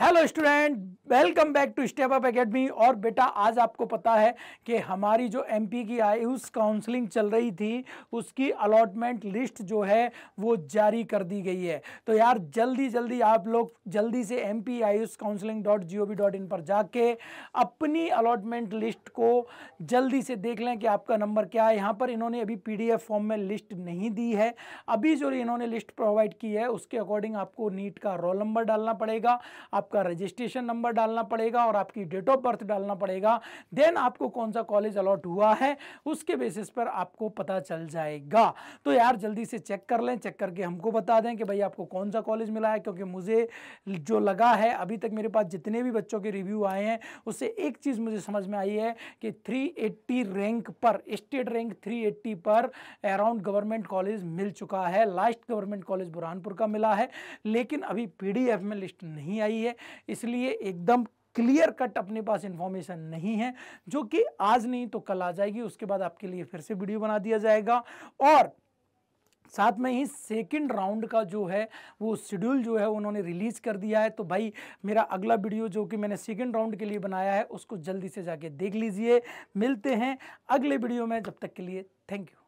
hello student welcome back to Step Up Academy और बेटा आज आपको पता है कि हमारी जो एमपी की आयुष काउंसलिंग चल रही थी उसकी अलॉटमेंट लिस्ट जो है वो जारी कर दी गई है तो यार जल्दी जल्दी आप लोग जल्दी से M P Ayush counselling dot G O V dot in पर जाके अपनी अलॉटमेंट लिस्ट को जल्दी से देख लें कि आपका नंबर क्या है यहाँ पर इन्होंने अभी पी डी एफ फॉर्म में लिस्ट नहीं दी है अभी जो इन्होंने लिस्ट प्रोवाइड की है उसके अकॉर्डिंग आपको नीट का रोल नंबर डालना पड़ेगा आप आपका रजिस्ट्रेशन नंबर डालना पड़ेगा और आपकी डेट ऑफ बर्थ डालना पड़ेगा देन आपको कौन सा कॉलेज अलॉट हुआ है उसके बेसिस पर आपको पता चल जाएगा तो यार जल्दी से चेक कर लें चेक करके हमको बता दें कि भाई आपको कौन सा कॉलेज मिला है क्योंकि मुझे जो लगा है अभी तक मेरे पास जितने भी बच्चों के रिव्यू आए हैं उससे एक चीज़ मुझे समझ में आई है कि 380 रैंक पर स्टेट रैंक 380 पर अराउंड गवर्नमेंट कॉलेज मिल चुका है लास्ट गवर्नमेंट कॉलेज बुरहानपुर का मिला है लेकिन अभी पी में लिस्ट नहीं आई है इसलिए एकदम क्लियर कट अपने पास इन्फॉर्मेशन नहीं है जो कि आज नहीं तो कल आ जाएगी उसके बाद आपके लिए फिर से वीडियो बना दिया जाएगा और साथ में ही सेकंड राउंड का जो है वो शेड्यूल जो है उन्होंने रिलीज़ कर दिया है तो भाई मेरा अगला वीडियो जो कि मैंने सेकंड राउंड के लिए बनाया है उसको जल्दी से जाके देख लीजिए मिलते हैं अगले वीडियो में जब तक के लिए थैंक यू